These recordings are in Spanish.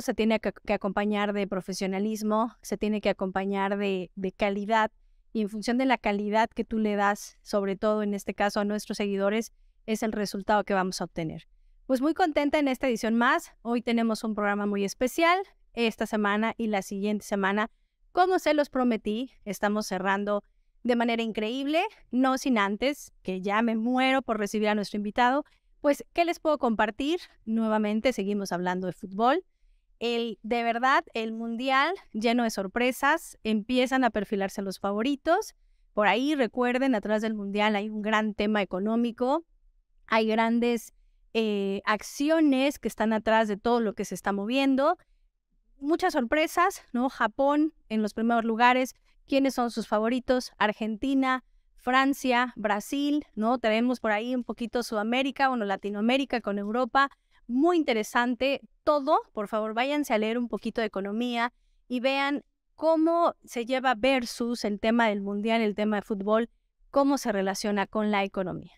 se tiene que, acompañar de profesionalismo, se tiene que acompañar de, de, calidad y en función de la calidad que tú le das, sobre todo en este caso a nuestros seguidores, es el resultado que vamos a obtener. Pues muy contenta en esta edición más. Hoy tenemos un programa muy especial esta semana y la siguiente semana. Como se los prometí, estamos cerrando de manera increíble, no sin antes, que ya me muero por recibir a nuestro invitado. Pues, ¿qué les puedo compartir? Nuevamente seguimos hablando de fútbol, el, de verdad, el mundial lleno de sorpresas, empiezan a perfilarse los favoritos. Por ahí recuerden, atrás del mundial hay un gran tema económico, hay grandes eh, acciones que están atrás de todo lo que se está moviendo. Muchas sorpresas, ¿no? Japón en los primeros lugares, ¿quiénes son sus favoritos? Argentina, Francia, Brasil, ¿no? Tenemos por ahí un poquito Sudamérica, bueno, Latinoamérica con Europa muy interesante todo. Por favor, váyanse a leer un poquito de economía y vean cómo se lleva versus el tema del mundial, el tema de fútbol, cómo se relaciona con la economía.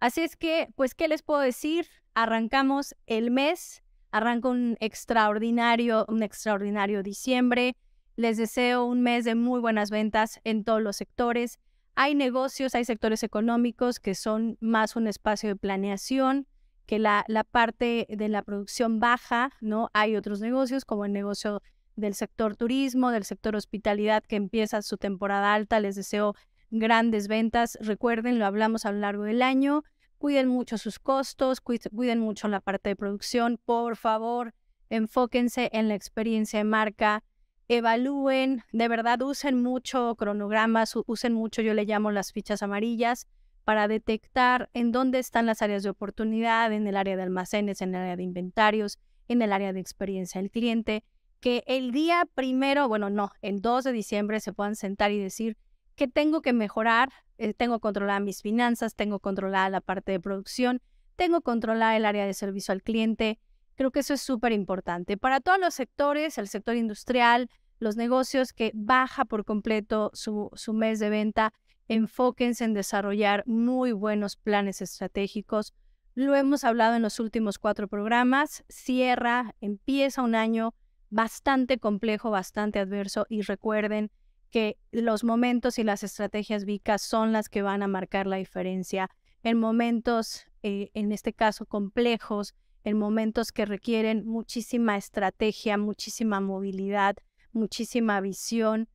Así es que, pues, ¿qué les puedo decir? Arrancamos el mes, Arranco un extraordinario, un extraordinario diciembre. Les deseo un mes de muy buenas ventas en todos los sectores. Hay negocios, hay sectores económicos que son más un espacio de planeación, que la, parte de la producción baja, ¿no? Hay otros negocios como el negocio del sector turismo, del sector hospitalidad que empieza su temporada alta. Les deseo grandes ventas. Recuerden, lo hablamos a lo largo del año. Cuiden mucho sus costos, cuiden mucho la parte de producción. Por favor, enfóquense en la experiencia de marca. Evalúen, de verdad usen mucho cronogramas, usen mucho, yo le llamo las fichas amarillas para detectar en dónde están las áreas de oportunidad, en el área de almacenes, en el área de inventarios, en el área de experiencia del cliente, que el día primero, bueno, no, el 2 de diciembre se puedan sentar y decir que tengo que mejorar, eh, tengo controlada mis finanzas, tengo controlada la parte de producción, tengo controlada el área de servicio al cliente. Creo que eso es súper importante. Para todos los sectores, el sector industrial, los negocios que baja por completo su, su mes de venta, enfóquense en desarrollar muy buenos planes estratégicos. Lo hemos hablado en los últimos cuatro programas. Cierra, empieza un año bastante complejo, bastante adverso y recuerden que los momentos y las estrategias VICAS son las que van a marcar la diferencia en momentos, eh, en este caso, complejos, en momentos que requieren muchísima estrategia, muchísima movilidad, muchísima visión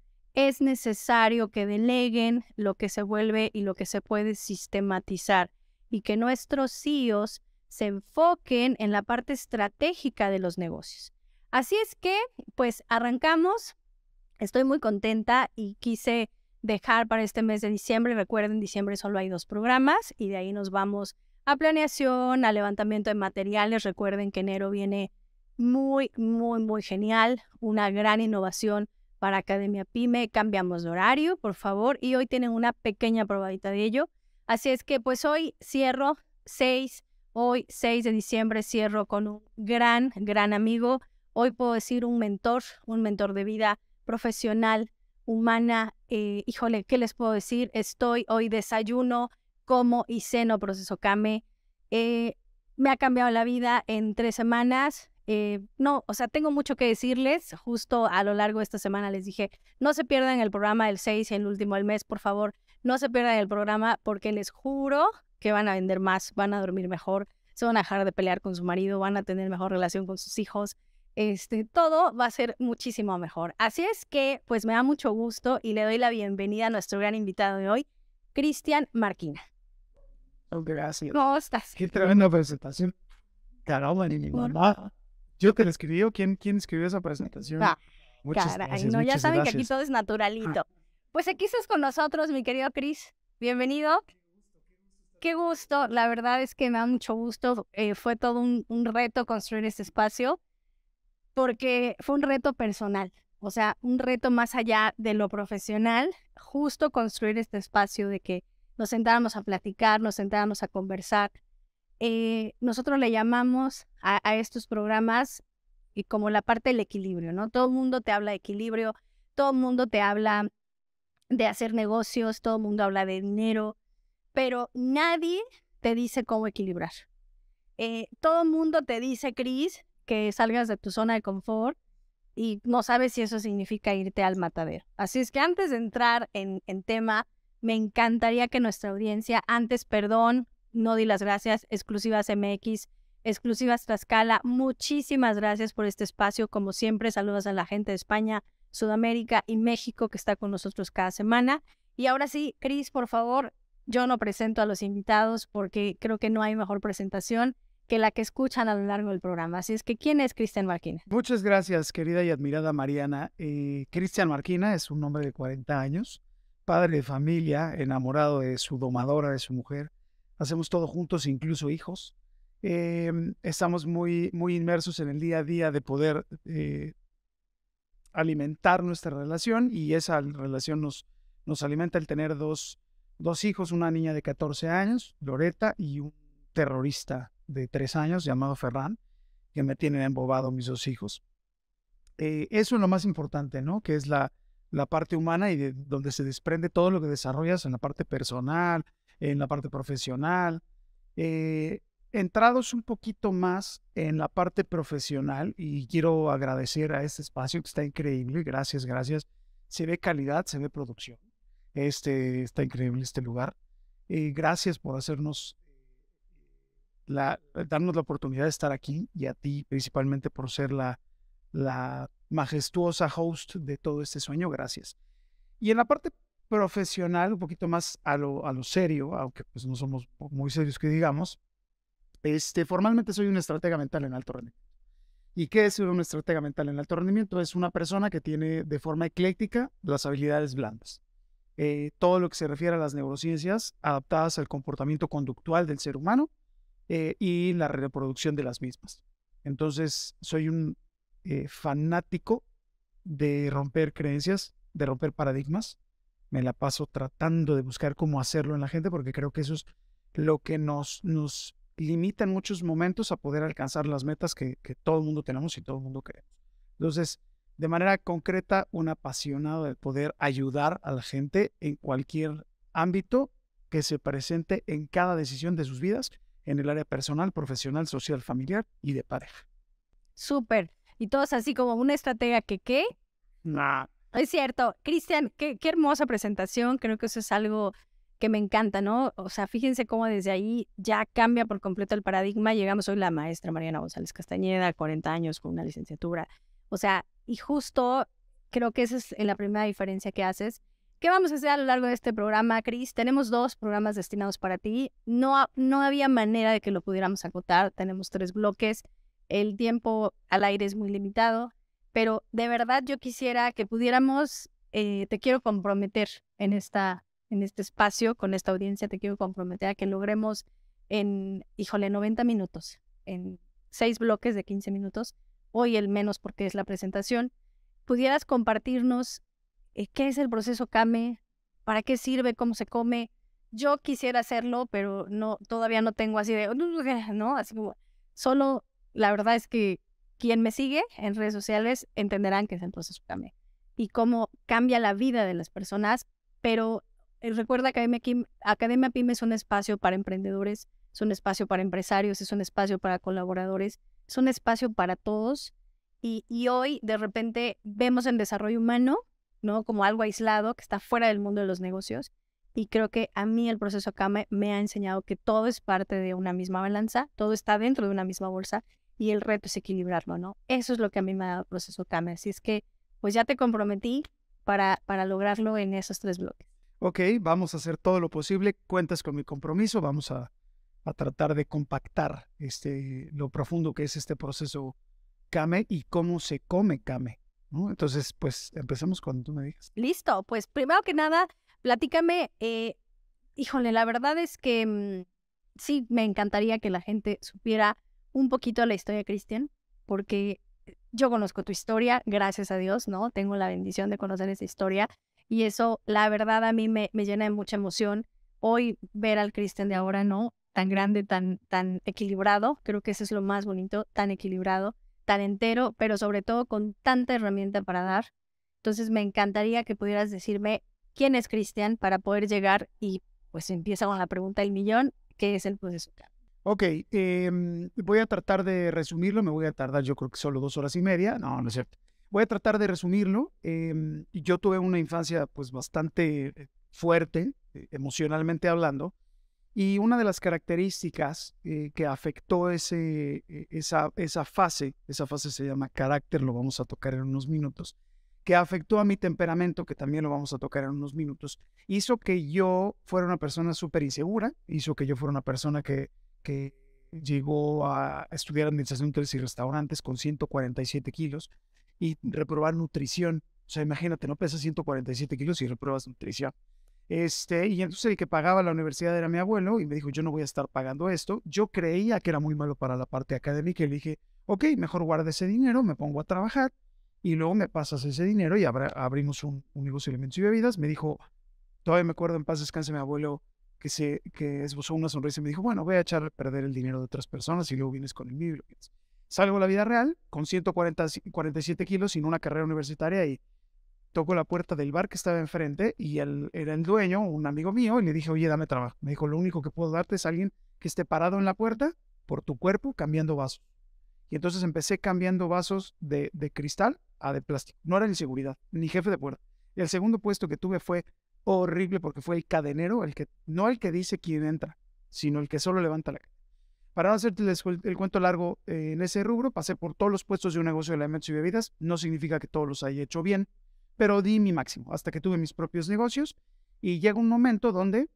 es necesario que deleguen lo que se vuelve y lo que se puede sistematizar y que nuestros CEOs se enfoquen en la parte estratégica de los negocios. Así es que, pues arrancamos. Estoy muy contenta y quise dejar para este mes de diciembre. Recuerden, diciembre solo hay dos programas y de ahí nos vamos a planeación, a levantamiento de materiales. Recuerden que enero viene muy, muy, muy genial. Una gran innovación para Academia Pyme, cambiamos de horario, por favor, y hoy tienen una pequeña probadita de ello. Así es que pues hoy cierro 6, hoy 6 de diciembre cierro con un gran, gran amigo, hoy puedo decir un mentor, un mentor de vida profesional, humana, eh, híjole, ¿qué les puedo decir? Estoy hoy desayuno, como y ceno proceso Kame. Eh, me ha cambiado la vida en tres semanas, eh, no, o sea, tengo mucho que decirles. Justo a lo largo de esta semana les dije, no se pierdan el programa del 6 y el último del mes, por favor, no se pierdan el programa porque les juro que van a vender más, van a dormir mejor, se van a dejar de pelear con su marido, van a tener mejor relación con sus hijos. Este, todo va a ser muchísimo mejor. Así es que, pues me da mucho gusto y le doy la bienvenida a nuestro gran invitado de hoy, Cristian Marquina. Oh, gracias. ¿Cómo estás? Qué tremenda presentación. Caramba, ni mi mamá. Yo te lo escribí quién, quién escribió esa presentación. Muchas gracias, ya saben que aquí todo es naturalito. Pues aquí estás con nosotros, mi querido Cris. Bienvenido. Qué gusto, la verdad es que me da mucho gusto. Eh, fue todo un, un, reto construir este espacio porque fue un reto personal, o sea, un reto más allá de lo profesional, justo construir este espacio de que nos sentáramos a platicar, nos sentáramos a conversar, eh, nosotros le llamamos a, estos programas y eh, como la parte del equilibrio, ¿no? Todo el mundo te habla de equilibrio, todo el mundo te habla de hacer negocios, todo el mundo habla de dinero, pero nadie te dice cómo equilibrar. Eh, todo el mundo te dice, Cris, que salgas de tu zona de confort y no sabes si eso significa irte al matadero. Así es que antes de entrar en, en tema, me encantaría que nuestra audiencia, antes, perdón, no di las gracias, exclusivas MX, exclusivas Trascala. Muchísimas gracias por este espacio. Como siempre, saludos a la gente de España, Sudamérica y México que está con nosotros cada semana. Y ahora sí, Cris, por favor, yo no presento a los invitados porque creo que no hay mejor presentación que la que escuchan a lo largo del programa. Así es que, ¿quién es Cristian Marquina? Muchas gracias, querida y admirada Mariana. Eh, Cristian Marquina es un hombre de 40 años, padre de familia, enamorado de su domadora, de su mujer, hacemos todo juntos, incluso hijos. Em, estamos muy, muy inmersos en el día a día de poder eh, alimentar nuestra relación y esa relación nos, nos alimenta el tener dos, dos hijos, una niña de 14 años, Loreta, y un terrorista de 3 años llamado Ferran, que me tienen embobado mis dos hijos. Eh, eso es lo más importante, ¿no? Que es la, la parte humana y de donde se desprende todo lo que desarrollas en la parte personal, en la parte profesional. Eh, entrados un poquito más en la parte profesional, y quiero agradecer a este espacio que está increíble, gracias, gracias. Se ve calidad, se ve producción. Este, está increíble este lugar. gracias por hacernos eh, darnos la oportunidad de estar aquí y a ti principalmente por ser la, la majestuosa host de todo este sueño. Gracias. Y en la parte profesional, un poquito más a lo, serio, aunque pues no somos muy serios que digamos, este, formalmente soy un estratega mental en alto rendimiento. ¿Y qué es un estratega mental en alto rendimiento? Es una persona que tiene de forma ecléctica las habilidades blandas. Eh, todo lo que se refiere a las neurociencias adaptadas al comportamiento conductual del ser humano eh, y la reproducción de las mismas. Entonces, soy un eh, fanático de romper creencias, de romper paradigmas, me la paso tratando de buscar cómo hacerlo en la gente porque creo que eso es lo que nos, nos limita en muchos momentos a poder alcanzar las metas que, todo el mundo tenemos y todo el mundo quiere. Entonces, de manera concreta, un apasionado de poder ayudar a la gente en cualquier ámbito que se presente en cada decisión de sus vidas, en el área personal, profesional, social, familiar y de pareja. Súper. Y todos así como una estratega que qué? Nada. Es cierto. Cristian, qué, hermosa presentación. Creo que eso es algo que me encanta, ¿no? O sea, fíjense cómo desde ahí ya cambia por completo el paradigma. Llegamos, hoy la maestra Mariana González Castañeda, 40 años con una licenciatura. O sea, y justo creo que esa es la primera diferencia que haces. ¿Qué vamos a hacer a lo largo de este programa, Cris? Tenemos dos programas destinados para ti. No, no había manera de que lo pudiéramos acotar. Tenemos tres bloques. El tiempo al aire es muy limitado pero de verdad yo quisiera que pudiéramos, eh, te quiero comprometer en, esta, en este espacio, con esta audiencia, te quiero comprometer a que logremos en, híjole, 90 minutos, en seis bloques de 15 minutos, hoy el menos porque es la presentación, pudieras compartirnos eh, qué es el proceso CAME, para qué sirve, cómo se come. Yo quisiera hacerlo, pero no, todavía no tengo así de, no, así como, solo la verdad es que quien me sigue en redes sociales entenderán que es el proceso cambia y cómo cambia la vida de las personas, pero eh, recuerda que Academia, PYME es un espacio para emprendedores, es un espacio para empresarios, es un espacio para colaboradores, es un espacio para todos y, y hoy de repente vemos el desarrollo humano ¿no? Como algo aislado que está fuera del mundo de los negocios. Y creo que a mí el proceso Kame me ha enseñado que todo es parte de una misma balanza, todo está dentro de una misma bolsa y el reto es equilibrarlo, ¿no? Eso es lo que a mí me ha dado el proceso CAME. Así es que, pues ya te comprometí para, para lograrlo en esos tres bloques. Ok, vamos a hacer todo lo posible. Cuentas con mi compromiso. Vamos a, a tratar de compactar este, lo profundo que es este proceso CAME y cómo se come CAME. ¿no? Entonces, pues empezamos cuando tú me digas. Listo, pues primero que nada, platícame. Eh, híjole, la verdad es que mm, sí, me encantaría que la gente supiera un poquito la historia, Cristian, porque eh, yo conozco tu historia, gracias a Dios, ¿no? Tengo la bendición de conocer esa historia y eso, la verdad, a mí me, me llena de mucha emoción. Hoy ver al Cristian de ahora, ¿no? Tan grande, tan, tan equilibrado, creo que eso es lo más bonito, tan equilibrado, tan entero, pero sobre todo con tanta herramienta para dar. Entonces me encantaría que pudieras decirme quién es Cristian para poder llegar y pues empieza con la pregunta del millón, ¿qué es el proceso Ok, em, voy a tratar de resumirlo, me voy a tardar yo creo que solo dos horas y media, no, no es cierto. Voy a tratar de resumirlo. Em, yo tuve una infancia pues bastante eh, fuerte, eh, emocionalmente hablando, y una de las características eh, que afectó ese, e, esa, esa fase, esa fase se llama carácter, lo vamos a tocar en unos minutos, que afectó a mi temperamento, que también lo vamos a tocar en unos minutos, hizo que yo fuera una persona súper insegura, hizo que yo fuera una persona que que llegó a estudiar administración de hoteles y restaurantes con 147 kilos y reprobar nutrición. O sea, imagínate, no pesas 147 kilos y reprobas nutrición. Este, y entonces el que pagaba la universidad era mi abuelo y me dijo, yo no voy a estar pagando esto. Yo creía que era muy malo para la parte académica y le dije, ok, mejor guarda ese dinero, me pongo a trabajar y luego me pasas ese dinero y abrimos un, un negocio de alimentos y bebidas. Me dijo, todavía me acuerdo, en paz descanse mi abuelo, que, se, que esbozó una sonrisa y me dijo, bueno, voy a echar a perder el dinero de otras personas y luego vienes con el mío. Salgo a la vida real con 147 kilos sin una carrera universitaria y toco la puerta del bar que estaba enfrente y él era el dueño, un amigo mío, y le dije, oye, dame trabajo. Me dijo, lo único que puedo darte es alguien que esté parado en la puerta por tu cuerpo cambiando vasos. Y entonces empecé cambiando vasos de, de cristal a de plástico. No era ni seguridad, ni jefe de puerta. el segundo puesto que tuve fue horrible porque fue el cadenero, el que, no el que dice quién entra, sino el que solo levanta la Para no hacerte el, cuento largo eh, en ese rubro, pasé por todos los puestos de un negocio de alimentos y bebidas. No significa que todos los haya hecho bien, pero di mi máximo hasta que tuve mis propios negocios y llega un momento donde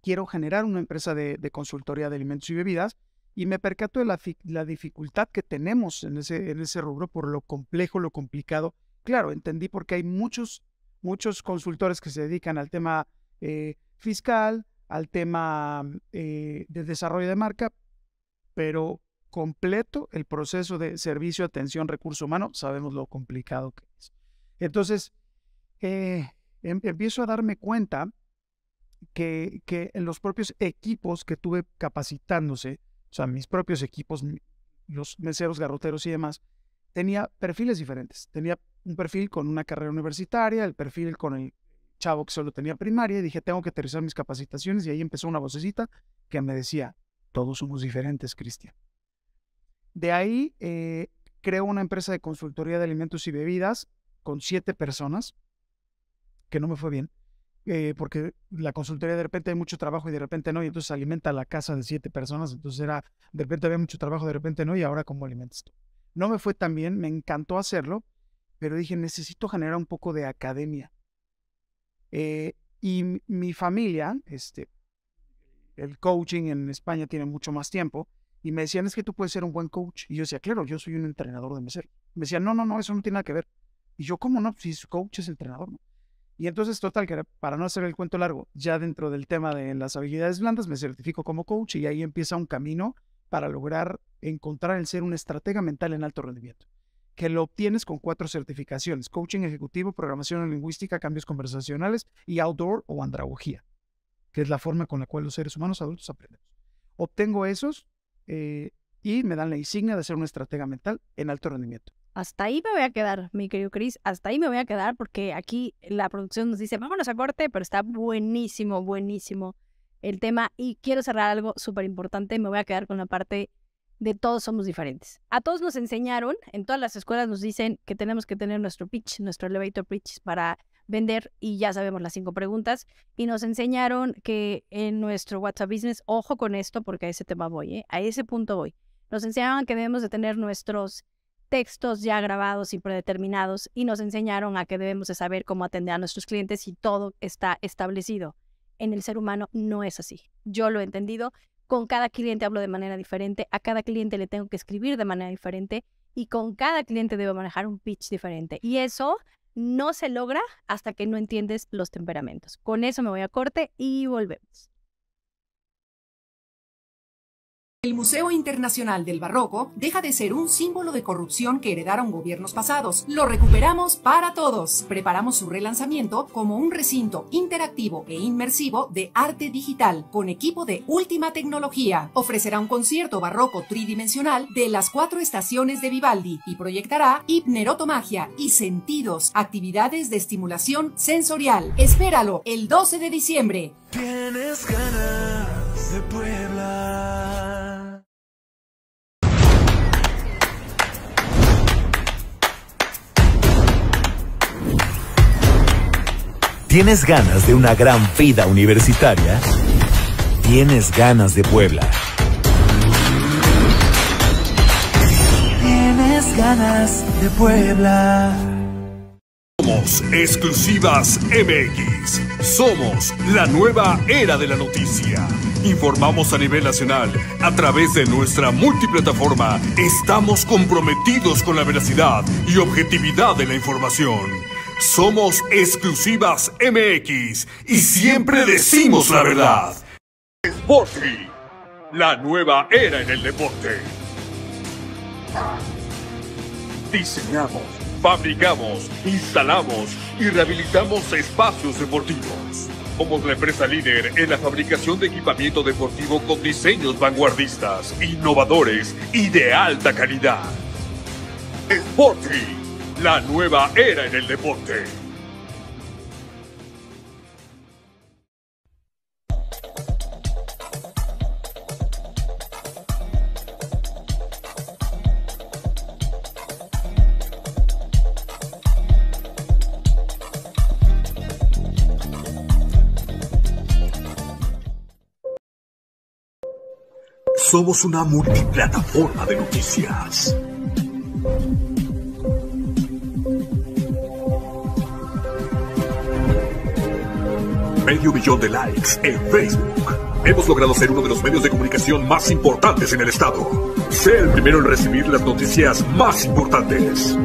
quiero generar una empresa de, consultoría de alimentos y bebidas y me percato de la, la dificultad que tenemos en ese, en ese rubro por lo complejo, lo complicado. Claro, entendí porque hay muchos muchos consultores que se dedican al tema eh, fiscal, al tema mm, eh, de desarrollo de marca, pero completo el proceso de servicio, atención, recurso humano, sabemos lo complicado que es. Entonces, eh, em, empiezo a darme cuenta que, en los propios equipos que tuve capacitándose, o sea, mis propios equipos, los meseros, garroteros y demás, tenía perfiles diferentes, tenía un perfil con una carrera universitaria, el perfil con el chavo que solo tenía primaria, y dije, tengo que aterrizar mis capacitaciones y ahí empezó una vocecita que me decía, todos somos diferentes, Cristian. De ahí eh, creo una empresa de consultoría de alimentos y bebidas con siete personas, que no me fue bien, eh, porque la consultoría de repente hay mucho trabajo y de repente no, y entonces alimenta la casa de siete personas, entonces era, de repente había mucho trabajo, de repente no, y ahora cómo alimentas No me fue tan bien, me encantó hacerlo, pero dije, necesito generar un poco de academia. Eh, y mi familia, este, el coaching en España tiene mucho más tiempo, y me decían, es que tú puedes ser un buen coach. Y yo decía, claro, yo soy un entrenador de meser. Me decían, no, no, no, eso no tiene nada que ver. Y yo, ¿cómo no? Si es coach es entrenador, ¿no? Y entonces, total, que para no hacer el cuento largo, ya dentro del tema de las habilidades blandas, me certifico como coach y ahí empieza un camino para lograr encontrar el ser un estratega mental en alto rendimiento que lo obtienes con cuatro certificaciones, coaching ejecutivo, programación lingüística, cambios conversacionales y outdoor o andragogía, que es la forma con la cual los seres humanos adultos aprendemos. Obtengo esos eh, y me dan la insignia de ser una estratega mental en alto rendimiento. Hasta ahí me voy a quedar, mi querido Chris, hasta ahí me voy a quedar porque aquí la producción nos dice, vámonos a corte, pero está buenísimo, buenísimo el tema y quiero cerrar algo súper importante, me voy a quedar con la parte de todos somos diferentes. A todos nos enseñaron, en todas las escuelas nos dicen que tenemos que tener nuestro pitch, nuestro elevator pitch para vender y ya sabemos las cinco preguntas. Y nos enseñaron que en nuestro WhatsApp Business, ojo con esto porque a ese tema voy, ¿eh? a ese punto voy. Nos enseñaron que debemos de tener nuestros textos ya grabados y predeterminados y nos enseñaron a que debemos de saber cómo atender a nuestros clientes y todo está establecido. En el ser humano no es así. Yo lo he entendido, con cada cliente hablo de manera diferente, a cada cliente le tengo que escribir de manera diferente y con cada cliente debo manejar un pitch diferente. Y eso no se logra hasta que no entiendes los temperamentos. Con eso me voy a corte y volvemos. El Museo Internacional del Barroco deja de ser un símbolo de corrupción que heredaron gobiernos pasados. Lo recuperamos para todos. Preparamos su relanzamiento como un recinto interactivo e inmersivo de arte digital con equipo de última tecnología. Ofrecerá un concierto barroco tridimensional de las cuatro estaciones de Vivaldi y proyectará hipnerotomagia y sentidos, actividades de estimulación sensorial. Espéralo el 12 de diciembre. ¿Tienes ganas de una gran vida universitaria? ¿Tienes ganas de Puebla? Tienes ganas de Puebla. Somos exclusivas MX. Somos la nueva era de la noticia. Informamos a nivel nacional a través de nuestra multiplataforma. Estamos comprometidos con la veracidad y objetividad de la información. Somos exclusivas MX y siempre decimos la verdad. Sporty, la nueva era en el deporte. Diseñamos, fabricamos, instalamos y rehabilitamos espacios deportivos. Somos la empresa líder en la fabricación de equipamiento deportivo con diseños vanguardistas, innovadores y de alta calidad. Sporty la nueva era en el deporte. Somos una multiplataforma de noticias. medio millón de likes en Facebook. Hemos logrado ser uno de los medios de comunicación más importantes en el estado. Sé el primero en recibir las noticias más importantes.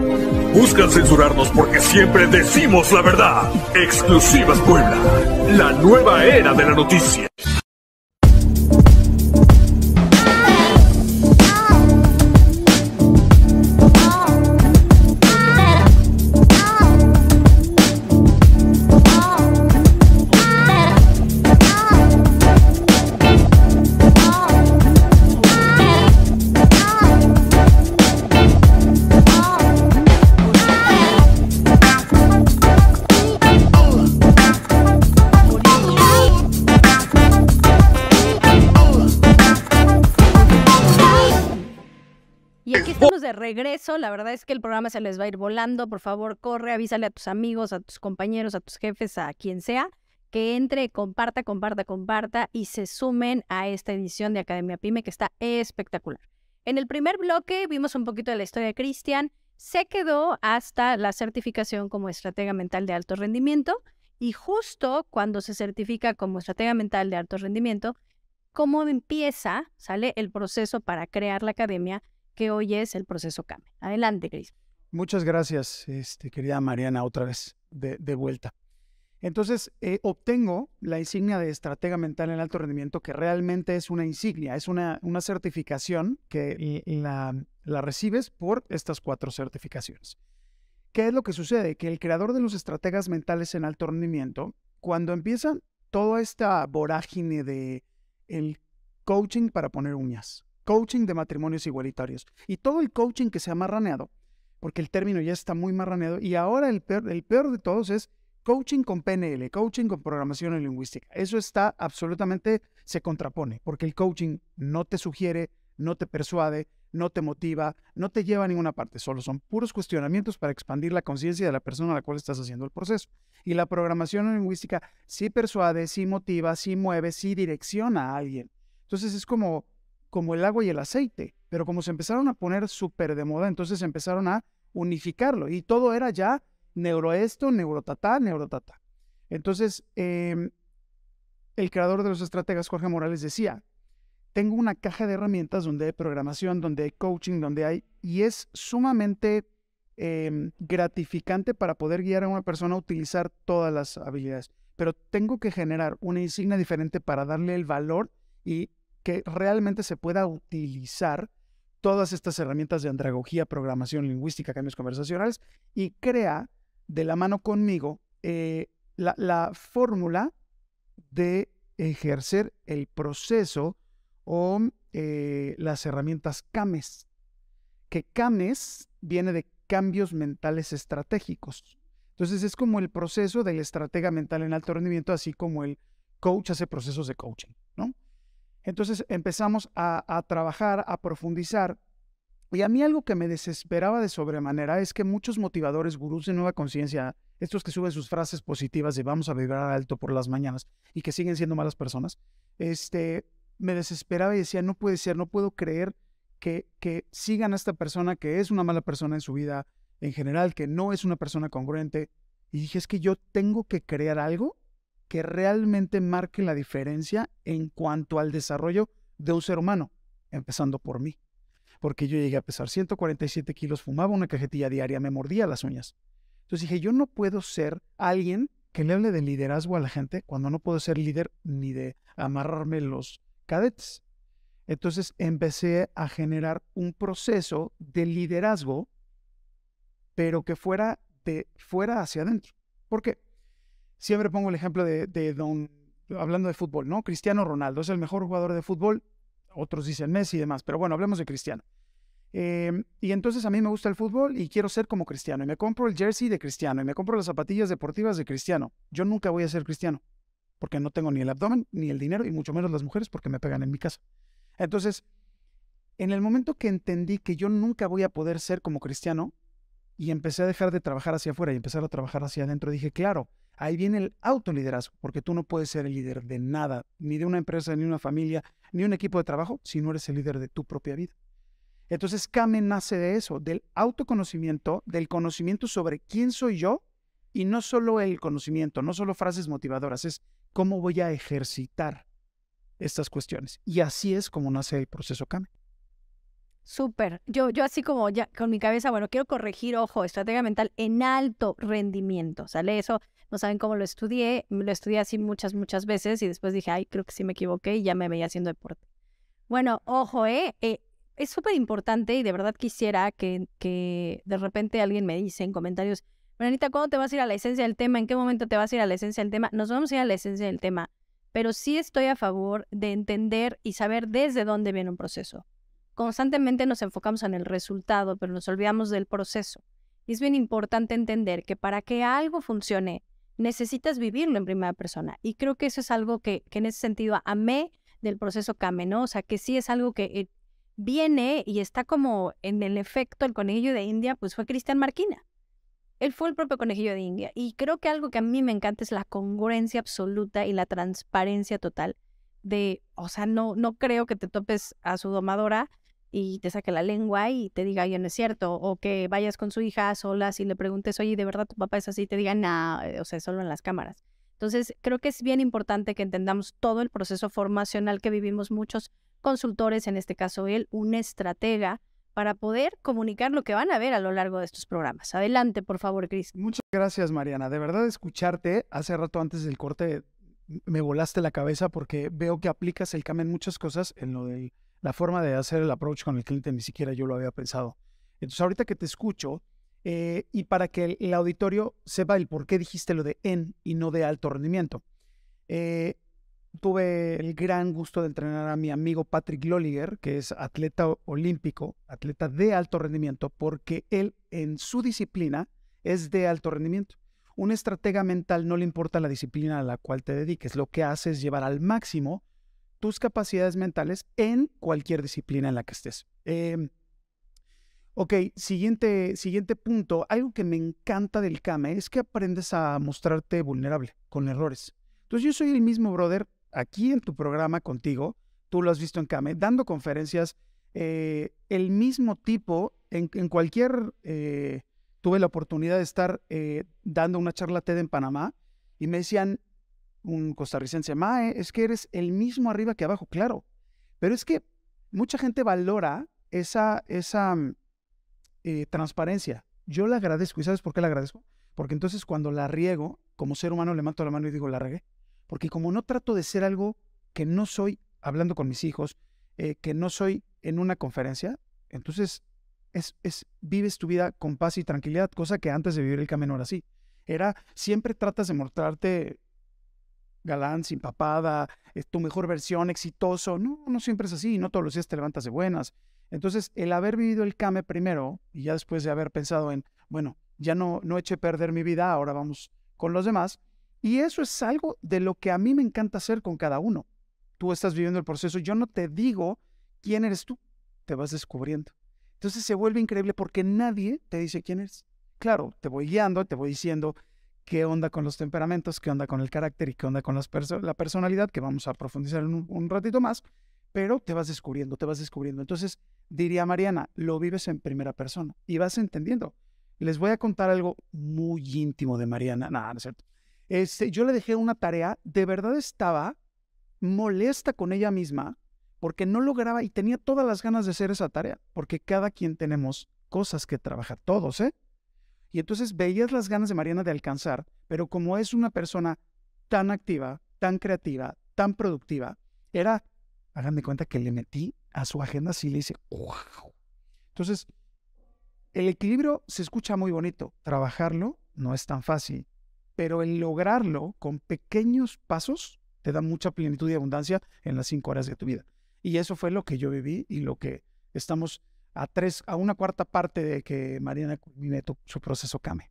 Buscan censurarnos porque siempre decimos la verdad. Exclusivas Puebla, la nueva era de la noticia. La verdad es que el programa se les va a ir volando. Por favor, corre, avísale a tus amigos, a tus compañeros, a tus jefes, a quien sea, que entre, comparta, comparta, comparta y se sumen a esta edición de Academia Pyme que está espectacular. En el primer bloque vimos un poquito de la historia de Cristian. Se quedó hasta la certificación como estratega mental de alto rendimiento y justo cuando se certifica como estratega mental de alto rendimiento, cómo empieza, sale el proceso para crear la academia que hoy es el proceso CAME. Adelante, Cris. Muchas gracias, este, querida Mariana, otra vez de, vuelta. Entonces, eh, obtengo la insignia de estratega mental en alto rendimiento, que realmente es una insignia, es una, certificación que la, la, recibes por estas cuatro certificaciones. ¿Qué es lo que sucede? Que el creador de los estrategas mentales en alto rendimiento, cuando empieza toda esta vorágine de el coaching para poner uñas, coaching de matrimonios igualitarios. Y todo el coaching que se ha marraneado, porque el término ya está muy marraneado, y ahora el peor, de todos es coaching con PNL, coaching con programación lingüística. Eso está absolutamente, se contrapone, porque el coaching no te sugiere, no te persuade, no te motiva, no te lleva a ninguna parte, solo son puros cuestionamientos para expandir la conciencia de la persona a la cual estás haciendo el proceso. Y la programación lingüística sí persuade, sí motiva, sí mueve, sí direcciona a alguien. Entonces es como como el agua y el aceite, pero como se empezaron a poner súper de moda, entonces empezaron a unificarlo y todo era ya tata, neuro tata. Entonces, em, el creador de los estrategas, Jorge Morales, decía, tengo una caja de herramientas donde hay programación, donde hay coaching, donde hay, y es sumamente em, gratificante para poder guiar a una persona a utilizar todas las habilidades. Pero tengo que generar una insignia diferente para darle el valor y que realmente se pueda utilizar todas estas herramientas de andragogía, programación lingüística, cambios conversacionales y crea de la mano conmigo eh, la, fórmula de ejercer el proceso o eh, las herramientas CAMES, que CAMES viene de cambios mentales estratégicos. Entonces es como el proceso del estratega mental en alto rendimiento, así como el coach hace procesos de coaching, ¿no? Entonces empezamos a, trabajar, a profundizar. Y a mí algo que me desesperaba de sobremanera es que muchos motivadores, gurús de nueva conciencia, estos que suben sus frases positivas de vamos a vibrar alto por las mañanas y que siguen siendo malas personas, este, me desesperaba y decía, no puede ser, no puedo creer que, que sigan a esta persona que es una mala persona en su vida en general, que no es una persona congruente. Y dije, es que yo tengo que crear algo que realmente marque la diferencia en cuanto al desarrollo de un ser humano, empezando por mí. Porque yo llegué a pesar 147 kilos, fumaba una cajetilla diaria, me mordía las uñas. Entonces dije, yo no puedo ser alguien que le hable de liderazgo a la gente cuando no puedo ser líder ni de amarrarme los cadetes. Entonces empecé a generar un proceso de liderazgo, pero que fuera de fuera hacia adentro. ¿Por qué? siempre pongo el ejemplo de, Don, hablando de fútbol, ¿no? Cristiano Ronaldo es el mejor jugador de fútbol, otros dicen Messi y demás, pero bueno, hablemos de Cristiano. Em, y entonces a mí me gusta el fútbol y quiero ser como Cristiano. Y me compro el jersey de Cristiano y me compro las zapatillas deportivas de Cristiano. Yo nunca voy a ser Cristiano porque no tengo ni el abdomen, ni el dinero y mucho menos las mujeres porque me pegan en mi casa. Entonces, en el momento que entendí que yo nunca voy a poder ser como Cristiano y empecé a dejar de trabajar hacia afuera y empezar a trabajar hacia adentro, dije, claro, Ahí viene el autoliderazgo, porque tú no puedes ser el líder de nada, ni de una empresa, ni una familia, ni un equipo de trabajo, si no eres el líder de tu propia vida. Entonces, Kame nace de eso, del autoconocimiento, del conocimiento sobre quién soy yo, y no solo el conocimiento, no solo frases motivadoras, es cómo voy a ejercitar estas cuestiones. Y así es como nace el proceso Kame. Súper. Yo, yo así como ya con mi cabeza, bueno, quiero corregir, ojo, estrategia mental en alto rendimiento. ¿Sale eso? no saben cómo lo estudié, lo estudié así muchas, muchas veces y después dije, ay, creo que sí me equivoqué y ya me veía haciendo deporte. Bueno, ojo, ¿eh? eh es súper importante y de verdad quisiera que, de repente alguien me dice en comentarios, Manita, ¿cuándo te vas a ir a la esencia del tema? ¿En qué momento te vas a ir a la esencia del tema? Nos vamos a ir a la esencia del tema, pero sí estoy a favor de entender y saber desde dónde viene un proceso. Constantemente nos enfocamos en el resultado, pero nos olvidamos del proceso. Y es bien importante entender que para que algo funcione, necesitas vivirlo en primera persona. Y creo que eso es algo que, que en ese sentido amé del proceso CAME, O sea, que sí es algo que eh, viene y está como en el efecto el conejillo de India, pues fue Cristian Marquina. Él fue el propio conejillo de India. Y creo que algo que a mí me encanta es la congruencia absoluta y la transparencia total de, o sea, no, no creo que te topes a su domadora y te saque la lengua y te diga, yo no es cierto, o que vayas con su hija sola y le preguntes, oye, ¿de verdad tu papá es así? Y te diga, no, eh, o sea, solo en las cámaras. Entonces, creo que es bien importante que entendamos todo el proceso formacional que vivimos muchos consultores, en este caso él, un estratega, para poder comunicar lo que van a ver a lo largo de estos programas. Adelante, por favor, Cris. Muchas gracias, Mariana. De verdad, escucharte hace rato antes del corte me volaste la cabeza porque veo que aplicas el CAM en muchas cosas, en lo del la forma de hacer el approach con el cliente ni siquiera yo lo había pensado. Entonces, ahorita que te escucho, eh, y para que el, auditorio sepa el por qué dijiste lo de en y no de alto rendimiento. Eh, tuve el gran gusto de entrenar a mi amigo Patrick Lolliger, que es atleta olímpico, atleta de alto rendimiento, porque él en su disciplina es de alto rendimiento. Un estratega mental no le importa la disciplina a la cual te dediques, lo que hace es llevar al máximo tus capacidades mentales en cualquier disciplina en la que estés. Em, ok, siguiente, siguiente punto. Algo que me encanta del Kame es que aprendes a mostrarte vulnerable con errores. Entonces yo soy el mismo brother aquí en tu programa contigo, tú lo has visto en Kame, dando conferencias, eh, el mismo tipo en, cualquier... Eh, tuve la oportunidad de estar eh, dando una charla TED en Panamá y me decían, un costarricense, Mae, es que eres el mismo arriba que abajo, claro. Pero es que mucha gente valora esa, esa mm, eh, transparencia. Yo la agradezco. ¿Y sabes por qué la agradezco? Porque entonces cuando la riego, como ser humano le mato la mano y digo, la regué. Porque como no trato de ser algo que no soy hablando con mis hijos, eh, que no soy en una conferencia, entonces es, vives tu vida con paz y tranquilidad, cosa que antes de vivir el camino era así. Era, siempre tratas de mostrarte galán, sin papada, es tu mejor versión, exitoso. No, no siempre es así, no todos los días te levantas de buenas. Entonces, el haber vivido el came primero y ya después de haber pensado en, bueno, ya no, no eché perder mi vida, ahora vamos con los demás. Y eso es algo de lo que a mí me encanta hacer con cada uno. Tú estás viviendo el proceso, yo no te digo quién eres tú, te vas descubriendo. Entonces se vuelve increíble porque nadie te dice quién eres. Claro, te voy guiando, te voy diciendo, qué onda con los temperamentos, qué onda con el carácter y qué onda con la personalidad, que vamos a profundizar en un, ratito más, pero te vas descubriendo, te vas descubriendo. Entonces, diría Mariana, lo vives en primera persona y vas entendiendo. Les voy a contar algo muy íntimo de Mariana. Nada, no es cierto. Este, yo le dejé una tarea, de verdad estaba molesta con ella misma porque no lograba y tenía todas las ganas de hacer esa tarea, porque cada quien tenemos cosas que trabajar, todos, ¿eh? Y entonces veías las ganas de Mariana de alcanzar, pero como es una persona tan activa, tan creativa, tan productiva, era, hagan de cuenta que le metí a su agenda así le hice, wow. Entonces, el equilibrio se escucha muy bonito, trabajarlo no es tan fácil, pero el lograrlo con pequeños pasos te da mucha plenitud y abundancia en las cinco horas de tu vida. Y eso fue lo que yo viví y lo que estamos a tres, a una cuarta parte de que Mariana culmine su proceso CAME.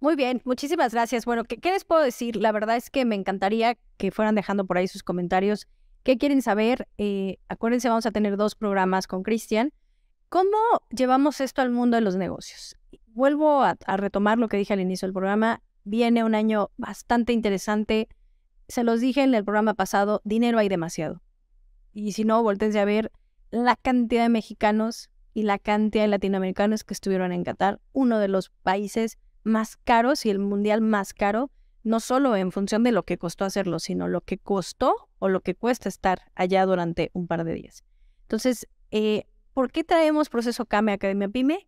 Muy bien, muchísimas gracias. Bueno, ¿qué, les puedo decir? La verdad es que me encantaría que fueran dejando por ahí sus comentarios. ¿Qué quieren saber? Eh, acuérdense, vamos a tener dos programas con Cristian. ¿Cómo llevamos esto al mundo de los negocios? Vuelvo a, retomar lo que dije al inicio del programa. Viene un año bastante interesante. Se los dije en el programa pasado, dinero hay demasiado. Y si no, voltense a ver la cantidad de mexicanos y la cantidad de latinoamericanos que estuvieron en Qatar, uno de los países más caros y el mundial más caro, no solo en función de lo que costó hacerlo, sino lo que costó o lo que cuesta estar allá durante un par de días. Entonces, eh, ¿por qué traemos proceso CAME Academia PyME?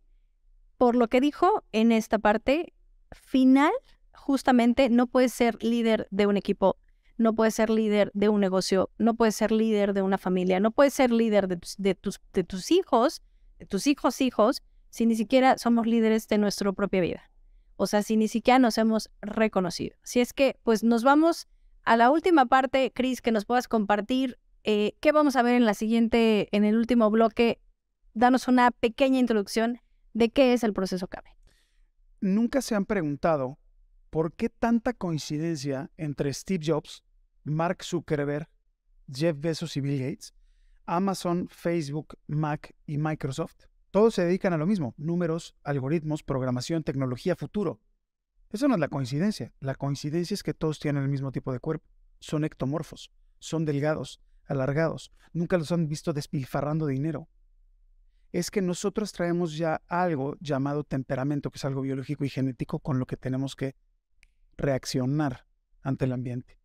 Por lo que dijo en esta parte final, justamente no puedes ser líder de un equipo no puedes ser líder de un negocio, no puedes ser líder de una familia, no puedes ser líder de, tus, de tus hijos, de tus hijos, hijos, si ni siquiera somos líderes de nuestra propia vida. O sea, si ni siquiera nos hemos reconocido. Si es que, pues nos vamos a la última parte, Cris, que nos puedas compartir eh, qué vamos a ver en la siguiente, en el último bloque. Danos una pequeña introducción de qué es el proceso CABE. Nunca se han preguntado ¿por qué tanta coincidencia entre Steve Jobs, Mark Zuckerberg, Jeff Bezos y Bill Gates, Amazon, Facebook, Mac y Microsoft? Todos se dedican a lo mismo, números, algoritmos, programación, tecnología, futuro. Eso no es la coincidencia. La coincidencia es que todos tienen el mismo tipo de cuerpo. Son ectomorfos, son delgados, alargados. Nunca los han visto despilfarrando dinero. Es que nosotros traemos ya algo llamado temperamento, que es algo biológico y genético con lo que tenemos que reaccionar ante el ambiente.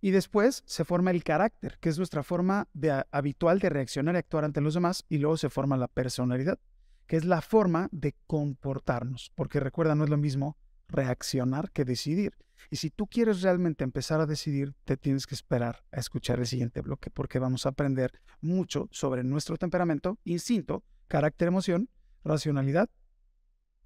Y después se forma el carácter, que es nuestra forma habitual de reaccionar y actuar ante los demás, y luego se forma la personalidad, que es la forma de comportarnos, porque recuerda, no es lo mismo reaccionar que decidir. Y si tú quieres realmente empezar a decidir, te tienes que esperar a escuchar el siguiente bloque, porque vamos a aprender mucho sobre nuestro temperamento, instinto, carácter, emoción, racionalidad,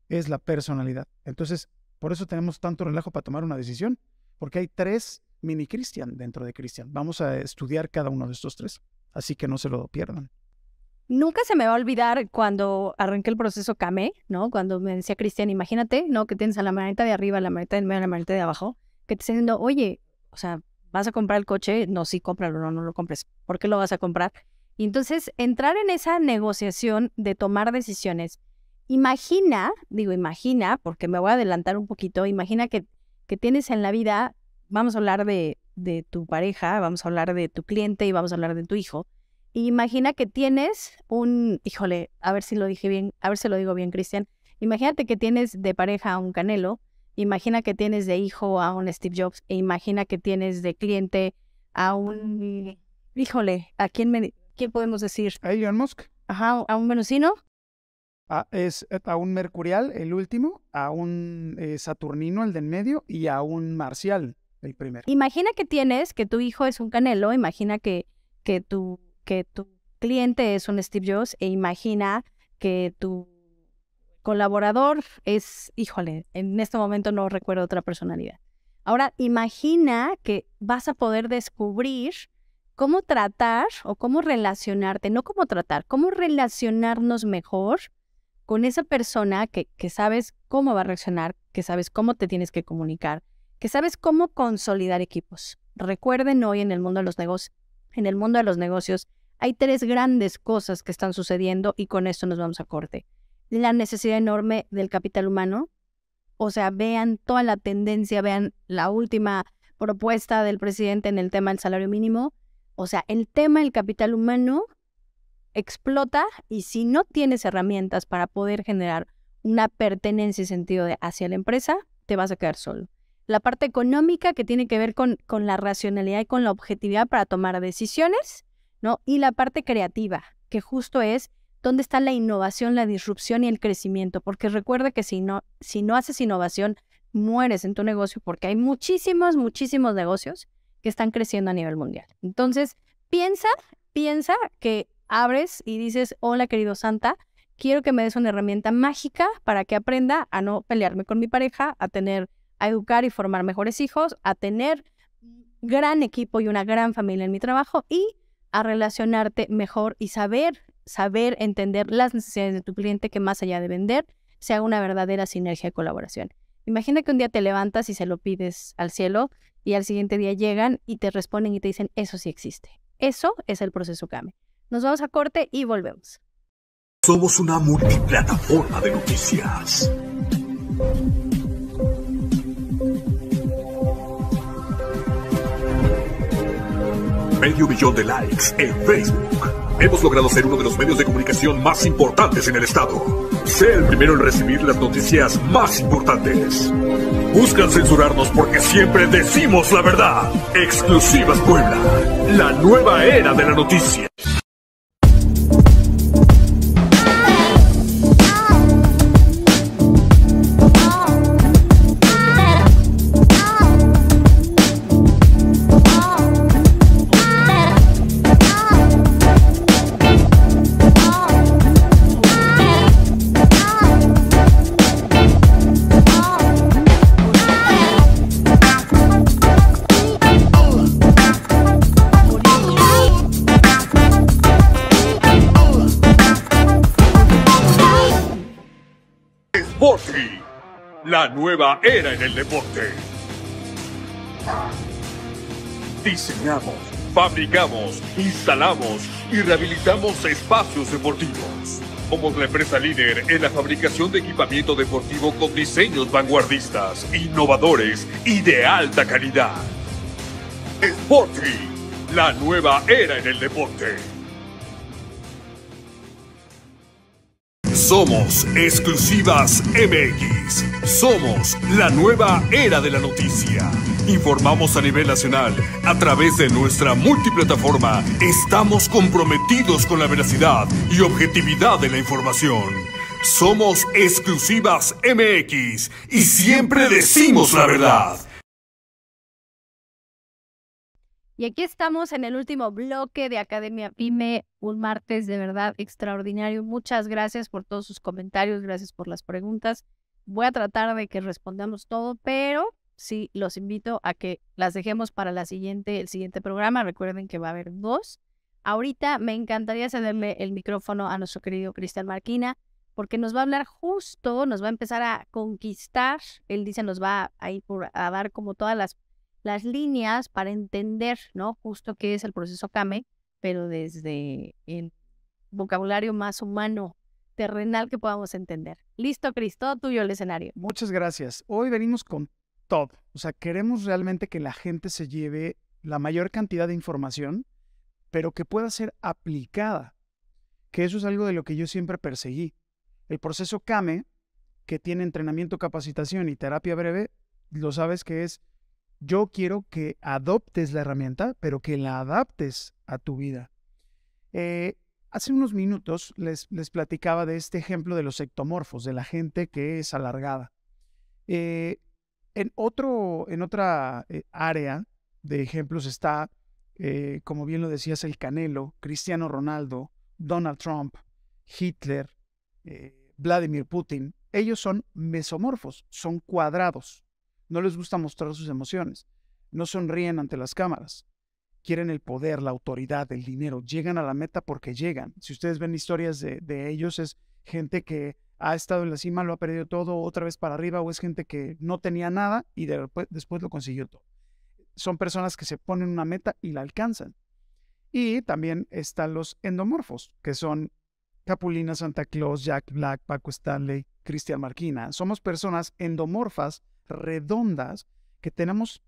es la personalidad. Entonces, por eso tenemos tanto relajo para tomar una decisión, porque hay tres mini Cristian dentro de Cristian. Vamos a estudiar cada uno de estos tres, así que no se lo pierdan. Nunca se me va a olvidar cuando arranqué el proceso CAME, ¿no? Cuando me decía Cristian, imagínate, ¿no? Que tienes a la manita de arriba, la manita de medio, a la manita de abajo, que te está diciendo, oye, o sea, ¿vas a comprar el coche? No, sí, cómpralo, no, no lo compres. ¿Por qué lo vas a comprar? Y entonces, entrar en esa negociación de tomar decisiones Imagina, digo imagina, porque me voy a adelantar un poquito, imagina que, que tienes en la vida, vamos a hablar de, de tu pareja, vamos a hablar de tu cliente y vamos a hablar de tu hijo. Imagina que tienes un, híjole, a ver si lo dije bien, a ver si lo digo bien, Cristian. Imagínate que tienes de pareja a un Canelo, imagina que tienes de hijo a un Steve Jobs e imagina que tienes de cliente a un, híjole, ¿a quién, me, quién podemos decir? A Elon Musk. Ajá, a un venusino. Ah, es eh, a un mercurial, el último, a un eh, saturnino, el del medio, y a un marcial, el primero. Imagina que tienes, que tu hijo es un canelo, imagina que, que, tu, que tu cliente es un Steve Jobs e imagina que tu colaborador es, híjole, en este momento no recuerdo otra personalidad. Ahora imagina que vas a poder descubrir cómo tratar o cómo relacionarte, no cómo tratar, cómo relacionarnos mejor con esa persona que, sabes cómo va a reaccionar, que sabes cómo te tienes que comunicar, que sabes cómo consolidar equipos. Recuerden hoy en el mundo de los negocios, en el mundo de los negocios, hay tres grandes cosas que están sucediendo y con esto nos vamos a corte. La necesidad enorme del capital humano, o sea, vean toda la tendencia, vean la última propuesta del presidente en el tema del salario mínimo, o sea, el tema del capital humano explota y si no tienes herramientas para poder generar una pertenencia y sentido de hacia la empresa, te vas a quedar solo. La parte económica que tiene que ver con, con la racionalidad y con la objetividad para tomar decisiones, ¿no? Y la parte creativa, que justo es dónde está la innovación, la disrupción y el crecimiento, porque recuerda que si no, si no haces innovación, mueres en tu negocio porque hay muchísimos, muchísimos negocios que están creciendo a nivel mundial. Entonces, piensa, piensa que abres y dices, hola querido Santa, quiero que me des una herramienta mágica para que aprenda a no pelearme con mi pareja, a tener, a educar y formar mejores hijos, a tener gran equipo y una gran familia en mi trabajo y a relacionarte mejor y saber, saber entender las necesidades de tu cliente que más allá de vender, sea una verdadera sinergia y colaboración. Imagina que un día te levantas y se lo pides al cielo y al siguiente día llegan y te responden y te dicen, eso sí existe. Eso es el proceso CAME. Nos vamos a corte y volvemos. Somos una multiplataforma de noticias. Medio millón de likes en Facebook. Hemos logrado ser uno de los medios de comunicación más importantes en el estado. Sé el primero en recibir las noticias más importantes. Buscan censurarnos porque siempre decimos la verdad. Exclusivas Puebla, la nueva era de la noticia. era en el deporte. Diseñamos, fabricamos, instalamos y rehabilitamos espacios deportivos. Somos la empresa líder en la fabricación de equipamiento deportivo con diseños vanguardistas, innovadores y de alta calidad. Sporty, la nueva era en el deporte. Somos exclusivas MX. Somos la nueva era de la noticia. Informamos a nivel nacional a través de nuestra multiplataforma. Estamos comprometidos con la veracidad y objetividad de la información. Somos exclusivas MX y siempre decimos la verdad. Y aquí estamos en el último bloque de Academia Pyme, un martes de verdad extraordinario. Muchas gracias por todos sus comentarios, gracias por las preguntas. Voy a tratar de que respondamos todo, pero sí los invito a que las dejemos para la siguiente, el siguiente programa. Recuerden que va a haber dos. Ahorita me encantaría cederle el micrófono a nuestro querido Cristian Marquina, porque nos va a hablar justo, nos va a empezar a conquistar. Él dice, nos va a ir a dar como todas las las líneas para entender, ¿no? Justo qué es el proceso CAME, pero desde el vocabulario más humano, terrenal que podamos entender. Listo, Cristo, tuyo el escenario. Muchas gracias. Hoy venimos con todo. O sea, queremos realmente que la gente se lleve la mayor cantidad de información, pero que pueda ser aplicada. Que eso es algo de lo que yo siempre perseguí. El proceso CAME, que tiene entrenamiento, capacitación y terapia breve, lo sabes que es yo quiero que adoptes la herramienta, pero que la adaptes a tu vida. Eh, hace unos minutos les, platicaba de este ejemplo de los ectomorfos, de la gente que es alargada. Eh, en, otro, en otra eh, área de ejemplos está, como bien lo decías, el Canelo, Cristiano Ronaldo, Donald Trump, Hitler, Vladimir Putin. Ellos son mesomorfos, son cuadrados. No les gusta mostrar sus emociones. No sonríen ante las cámaras. Quieren el poder, la autoridad, el dinero. Llegan a la meta porque llegan. Si ustedes ven historias de, ellos, es gente que ha estado en la cima, lo ha perdido todo, otra vez para arriba, o es gente que no tenía nada y después lo consiguió todo. Son personas que se ponen una meta y la alcanzan. Y también están los endomorfos, que son Capulina, Santa Claus, Jack Black, Paco Stanley, Cristian Marquina. Somos personas endomorfas redondas que tenemos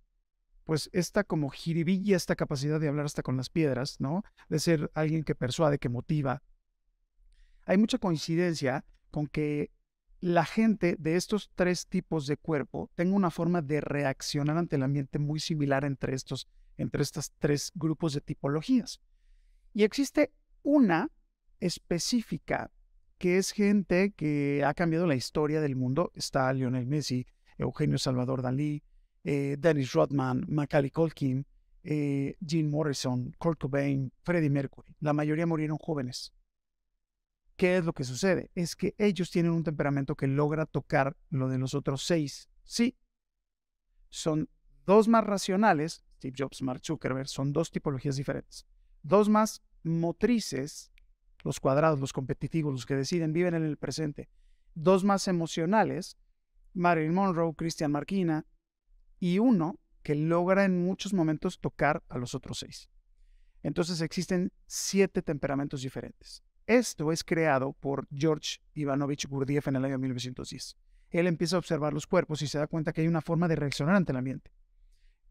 pues esta como jiribilla, esta capacidad de hablar hasta con las piedras, ¿no? De ser alguien que persuade, que motiva. Hay mucha coincidencia con que la gente de estos tres tipos de cuerpo tenga una forma de reaccionar ante el ambiente muy similar entre estos, entre estos tres grupos de tipologías. Y existe una específica que es gente que ha cambiado la historia del mundo. Está Lionel Messi, Eugenio Salvador Dalí, eh, Dennis Rodman, Macaulay Colkin, Gene eh, Morrison, Kurt Cobain, Freddie Mercury. La mayoría murieron jóvenes. ¿Qué es lo que sucede? Es que ellos tienen un temperamento que logra tocar lo de los otros seis. Sí, son dos más racionales, Steve Jobs, Mark Zuckerberg, son dos tipologías diferentes. Dos más motrices, los cuadrados, los competitivos, los que deciden, viven en el presente. Dos más emocionales, Marilyn Monroe, Christian Marquina, y uno que logra en muchos momentos tocar a los otros seis. Entonces existen siete temperamentos diferentes. Esto es creado por George Ivanovich Gurdjieff en el año 1910. Él empieza a observar los cuerpos y se da cuenta que hay una forma de reaccionar ante el ambiente.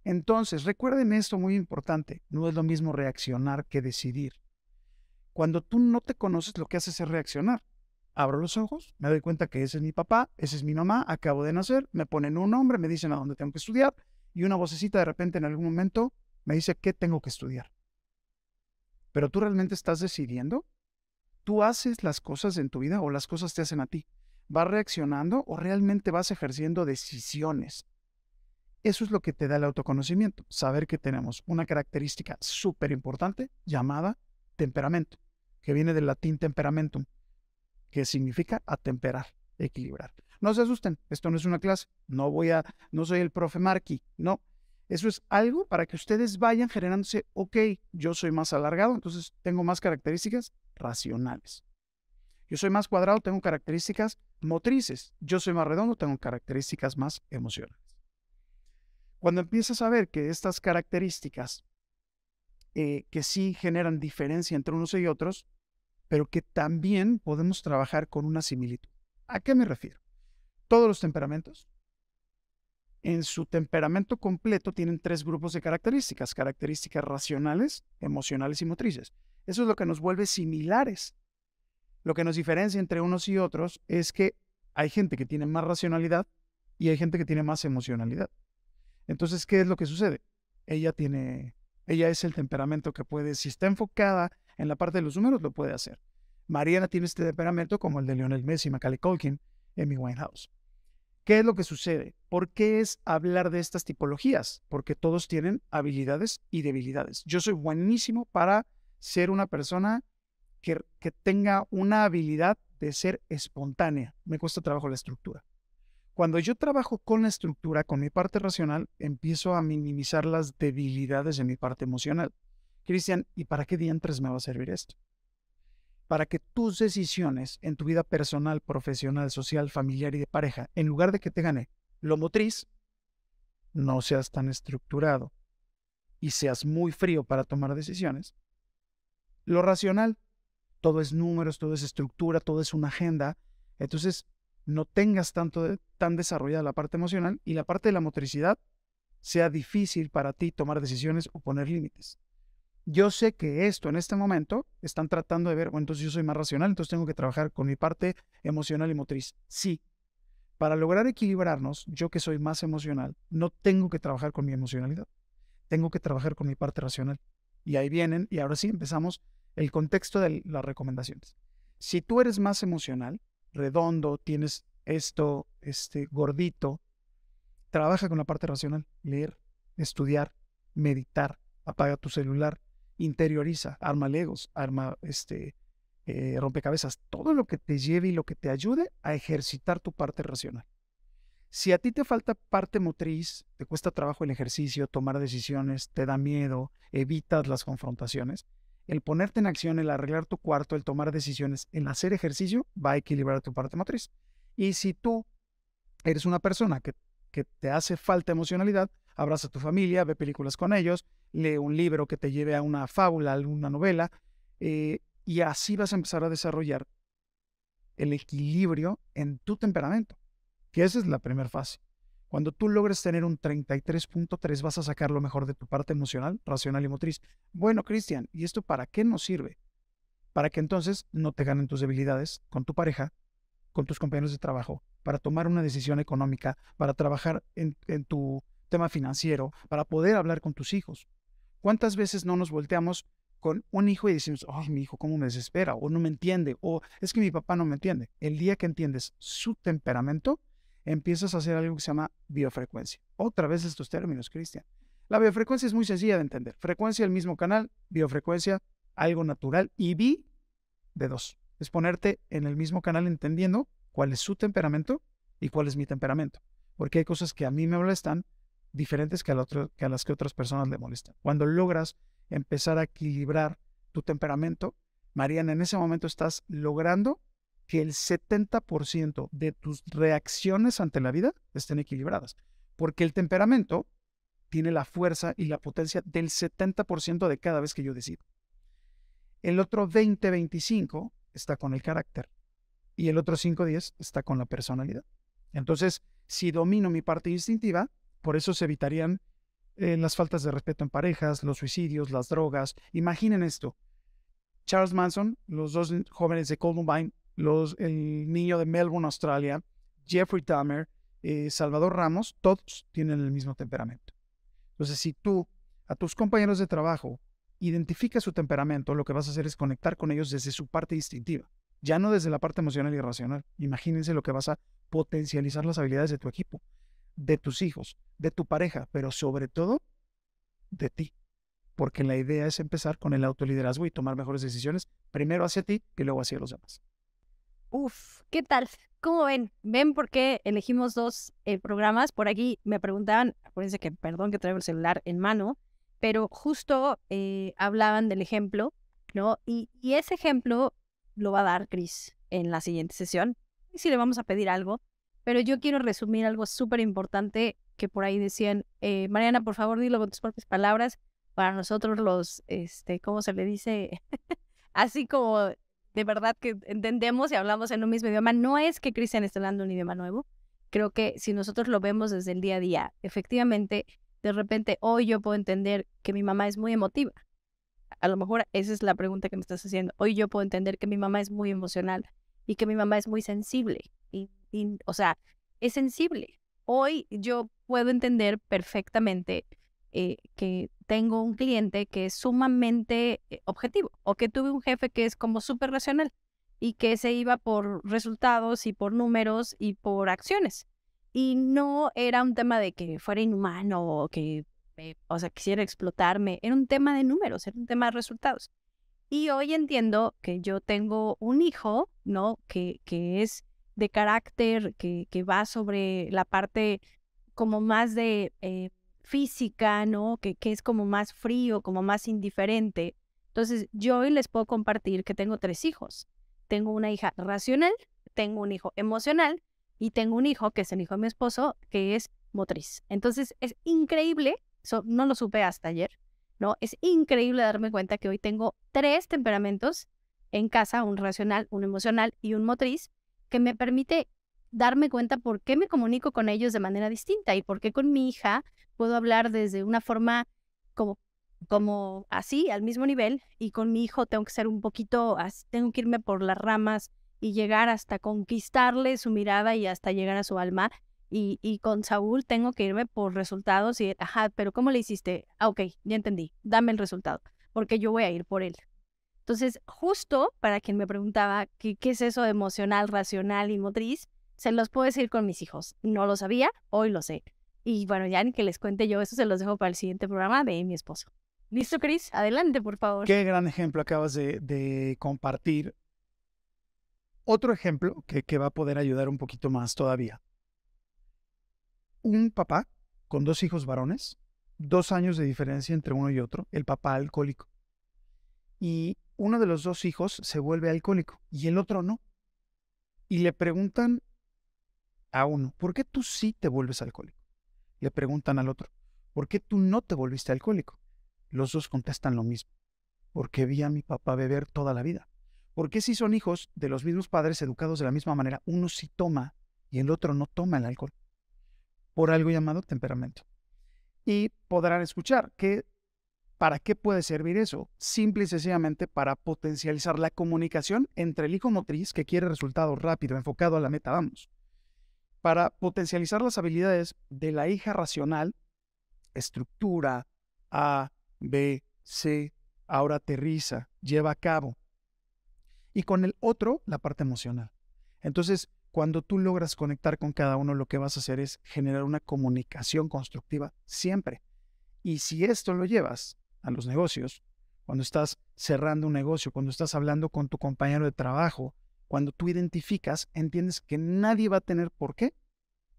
Entonces, recuerden esto muy importante, no es lo mismo reaccionar que decidir. Cuando tú no te conoces, lo que haces es reaccionar. Abro los ojos, me doy cuenta que ese es mi papá, ese es mi mamá, acabo de nacer, me ponen un nombre, me dicen a dónde tengo que estudiar y una vocecita de repente en algún momento me dice qué tengo que estudiar. Pero tú realmente estás decidiendo, tú haces las cosas en tu vida o las cosas te hacen a ti. ¿Vas reaccionando o realmente vas ejerciendo decisiones? Eso es lo que te da el autoconocimiento, saber que tenemos una característica súper importante llamada temperamento, que viene del latín temperamentum, que significa atemperar, equilibrar. No se asusten, esto no es una clase, no voy a, no soy el profe Marqui, no. Eso es algo para que ustedes vayan generándose, ok, yo soy más alargado, entonces tengo más características racionales. Yo soy más cuadrado, tengo características motrices. Yo soy más redondo, tengo características más emocionales. Cuando empiezas a ver que estas características eh, que sí generan diferencia entre unos y otros, pero que también podemos trabajar con una similitud. ¿A qué me refiero? Todos los temperamentos, en su temperamento completo, tienen tres grupos de características, características racionales, emocionales y motrices. Eso es lo que nos vuelve similares. Lo que nos diferencia entre unos y otros es que hay gente que tiene más racionalidad y hay gente que tiene más emocionalidad. Entonces, ¿qué es lo que sucede? Ella tiene, ella es el temperamento que puede, si está enfocada en la parte de los números lo puede hacer. Mariana tiene este temperamento como el de Lionel Messi, Macaulay Culkin, Amy Winehouse. ¿Qué es lo que sucede? ¿Por qué es hablar de estas tipologías? Porque todos tienen habilidades y debilidades. Yo soy buenísimo para ser una persona que, que tenga una habilidad de ser espontánea. Me cuesta trabajo la estructura. Cuando yo trabajo con la estructura, con mi parte racional, empiezo a minimizar las debilidades de mi parte emocional. Cristian, ¿y para qué diantres me va a servir esto? Para que tus decisiones en tu vida personal, profesional, social, familiar y de pareja, en lugar de que te gane lo motriz, no seas tan estructurado y seas muy frío para tomar decisiones. Lo racional, todo es números, todo es estructura, todo es una agenda. Entonces, no tengas tanto tan desarrollada la parte emocional y la parte de la motricidad sea difícil para ti tomar decisiones o poner límites yo sé que esto en este momento están tratando de ver, bueno, entonces yo soy más racional, entonces tengo que trabajar con mi parte emocional y motriz. Sí. Para lograr equilibrarnos, yo que soy más emocional, no tengo que trabajar con mi emocionalidad, tengo que trabajar con mi parte racional. Y ahí vienen, y ahora sí empezamos el contexto de las recomendaciones. Si tú eres más emocional, redondo, tienes esto, este, gordito, trabaja con la parte racional, leer, estudiar, meditar, apaga tu celular, interioriza, arma legos, arma este, eh, rompecabezas, todo lo que te lleve y lo que te ayude a ejercitar tu parte racional. Si a ti te falta parte motriz, te cuesta trabajo el ejercicio, tomar decisiones, te da miedo, evitas las confrontaciones, el ponerte en acción, el arreglar tu cuarto, el tomar decisiones, el hacer ejercicio va a equilibrar tu parte motriz. Y si tú eres una persona que te hace falta emocionalidad, abraza a tu familia, ve películas con ellos, lee un libro que te lleve a una fábula, alguna novela, eh, y así vas a empezar a desarrollar el equilibrio en tu temperamento, que esa es la primera fase. Cuando tú logres tener un 33.3 vas a sacar lo mejor de tu parte emocional, racional y motriz. Bueno, Cristian, ¿y esto para qué nos sirve? Para que entonces no te ganen tus debilidades con tu pareja, con tus compañeros de trabajo, para tomar una decisión económica, para trabajar en tu tema financiero, para poder hablar con tus hijos. ¿Cuántas veces no nos volteamos con un hijo y decimos, ay, mi hijo, ¿cómo me desespera? O no me entiende, o es que mi papá no me entiende. El día que entiendes su temperamento, empiezas a hacer algo que se llama biofrecuencia. Otra vez estos términos, Cristian. La biofrecuencia es muy sencilla de entender. Frecuencia, el mismo canal, biofrecuencia, algo natural, y bi de dos. Es ponerte en el mismo canal entendiendo cuál es su temperamento y cuál es mi temperamento. Porque hay cosas que a mí me molestan diferentes que a, que a las que otras personas le molestan. Cuando logras empezar a equilibrar tu temperamento, Mariana, en ese momento estás logrando que el 70% de tus reacciones ante la vida estén equilibradas, porque el temperamento tiene la fuerza y la potencia del 70% de cada vez que yo decido. El otro 20-25 está con el carácter y el otro 5-10 está con la personalidad. Entonces, si domino mi parte instintiva, por eso se evitarían eh, las faltas de respeto en parejas, los suicidios, las drogas. Imaginen esto. Charles Manson, los dos jóvenes de Columbine, los, el niño de Melbourne, Australia, Jeffrey Dahmer, eh, Salvador Ramos, todos tienen el mismo temperamento. Entonces, si tú a tus compañeros de trabajo identificas su temperamento, lo que vas a hacer es conectar con ellos desde su parte distintiva, ya no desde la parte emocional y racional. Imagínense lo que vas a potencializar las habilidades de tu equipo de tus hijos, de tu pareja, pero sobre todo de ti. Porque la idea es empezar con el autoliderazgo y tomar mejores decisiones, primero hacia ti y luego hacia los demás. Uf, ¿qué tal? ¿Cómo ven? ¿Ven por qué elegimos dos eh, programas? Por aquí me preguntaban, acuérdense que, perdón que traigo el celular en mano, pero justo eh, hablaban del ejemplo, ¿no? Y, y ese ejemplo lo va a dar Cris en la siguiente sesión. Y si le vamos a pedir algo, pero yo quiero resumir algo súper importante que por ahí decían, eh, Mariana, por favor, dilo con tus propias palabras. Para nosotros los, este, ¿cómo se le dice? Así como de verdad que entendemos y hablamos en un mismo idioma. No es que Cristian esté hablando un idioma nuevo. Creo que si nosotros lo vemos desde el día a día, efectivamente, de repente hoy yo puedo entender que mi mamá es muy emotiva. A lo mejor esa es la pregunta que me estás haciendo. Hoy yo puedo entender que mi mamá es muy emocional y que mi mamá es muy sensible. Y, o sea, es sensible. Hoy yo puedo entender perfectamente eh, que tengo un cliente que es sumamente eh, objetivo o que tuve un jefe que es como súper racional y que se iba por resultados y por números y por acciones. Y no era un tema de que fuera inhumano o que, o sea, quisiera explotarme. Era un tema de números, era un tema de resultados. Y hoy entiendo que yo tengo un hijo, ¿no? Que, que es de carácter, que, que va sobre la parte como más de eh, física, ¿no? Que, que es como más frío, como más indiferente. Entonces, yo hoy les puedo compartir que tengo tres hijos. Tengo una hija racional, tengo un hijo emocional y tengo un hijo, que es el hijo de mi esposo, que es motriz. Entonces, es increíble, so, no lo supe hasta ayer, ¿no? Es increíble darme cuenta que hoy tengo tres temperamentos en casa, un racional, un emocional y un motriz, que me permite darme cuenta por qué me comunico con ellos de manera distinta y por qué con mi hija puedo hablar desde una forma como, como así, al mismo nivel, y con mi hijo tengo que ser un poquito, tengo que irme por las ramas y llegar hasta conquistarle su mirada y hasta llegar a su alma y, con Saúl tengo que irme por resultados y, ajá, pero ¿cómo le hiciste? Ah, ok, ya entendí, dame el resultado, porque yo voy a ir por él. Entonces, justo para quien me preguntaba qué, es eso de emocional, racional y motriz, se los puedo decir con mis hijos. No lo sabía, hoy lo sé. Y bueno, ya ni que les cuente yo, eso se los dejo para el siguiente programa de mi esposo. ¿Listo, Cris? Adelante, por favor. Qué gran ejemplo acabas de, compartir. Otro ejemplo que va a poder ayudar un poquito más todavía un papá con dos hijos varones, dos años de diferencia entre uno y otro, el papá alcohólico. Y uno de los dos hijos se vuelve alcohólico y el otro no. Y le preguntan a uno, ¿por qué tú sí te vuelves alcohólico? Le preguntan al otro, ¿por qué tú no te volviste alcohólico? Los dos contestan lo mismo, porque vi a mi papá beber toda la vida. ¿Por qué si son hijos de los mismos padres educados de la misma manera, uno sí toma y el otro no toma el alcohol? por algo llamado temperamento. Y podrán escuchar que ¿Para qué puede servir eso? Simple y sencillamente para potencializar la comunicación entre el hijo motriz que quiere resultado rápido, enfocado a la meta, vamos. Para potencializar las habilidades de la hija racional, estructura, A, B, C, ahora aterriza, lleva a cabo. Y con el otro, la parte emocional. Entonces, cuando tú logras conectar con cada uno, lo que vas a hacer es generar una comunicación constructiva siempre. Y si esto lo llevas a los negocios, cuando estás cerrando un negocio, cuando estás hablando con tu compañero de trabajo, cuando tú identificas, entiendes que nadie va a tener por qué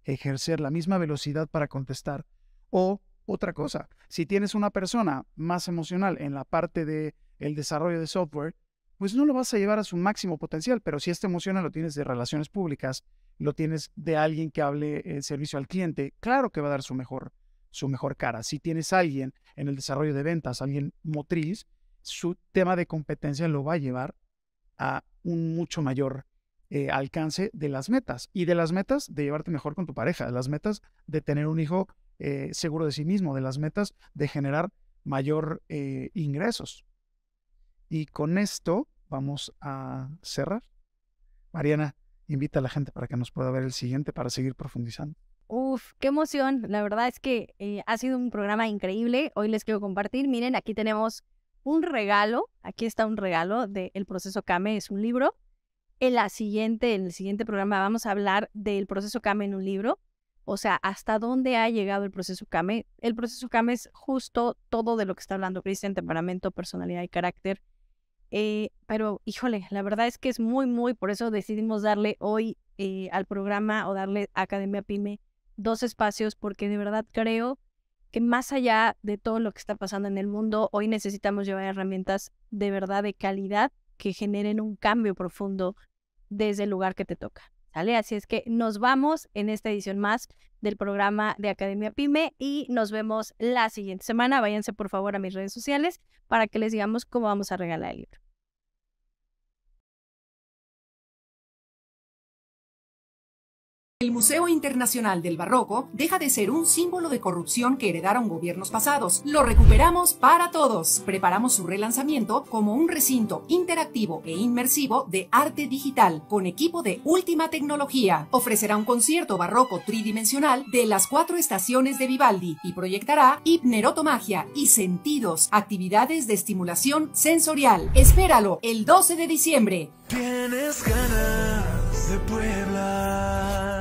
ejercer la misma velocidad para contestar. O otra cosa, si tienes una persona más emocional en la parte de el desarrollo de software, pues no lo vas a llevar a su máximo potencial, pero si esta emoción lo tienes de relaciones públicas, lo tienes de alguien que hable en eh, servicio al cliente, claro que va a dar su mejor, su mejor cara. Si tienes a alguien en el desarrollo de ventas, alguien motriz, su tema de competencia lo va a llevar a un mucho mayor eh, alcance de las metas y de las metas de llevarte mejor con tu pareja, de las metas de tener un hijo eh, seguro de sí mismo, de las metas de generar mayor ingresos. Y con esto vamos a cerrar. Mariana, invita a la gente para que nos pueda ver el siguiente para seguir profundizando. Uf, qué emoción. La verdad es que eh, ha sido un programa increíble. Hoy les quiero compartir. Miren, aquí tenemos un regalo. Aquí está un regalo de El proceso Kame. Es un libro. En, la siguiente, en el siguiente programa vamos a hablar del proceso Kame en un libro. O sea, hasta dónde ha llegado el proceso Kame. El proceso Kame es justo todo de lo que está hablando Cristian, temperamento, personalidad y carácter. Eh, pero híjole, la verdad es que es muy, muy, por eso decidimos darle hoy eh, al programa o darle a Academia Pyme dos espacios, porque de verdad creo que más allá de todo lo que está pasando en el mundo, hoy necesitamos llevar herramientas de verdad de calidad que generen un cambio profundo desde el lugar que te toca. ¿Sale? Así es que nos vamos en esta edición más del programa de Academia Pyme y nos vemos la siguiente semana. Váyanse por favor a mis redes sociales para que les digamos cómo vamos a regalar el libro. El Museo Internacional del Barroco deja de ser un símbolo de corrupción que heredaron gobiernos pasados. Lo recuperamos para todos. Preparamos su relanzamiento como un recinto interactivo e inmersivo de arte digital con equipo de última tecnología. Ofrecerá un concierto barroco tridimensional de las cuatro estaciones de Vivaldi y proyectará hipnerotomagia y sentidos, actividades de estimulación sensorial. Espéralo el 12 de diciembre. Tienes ganas de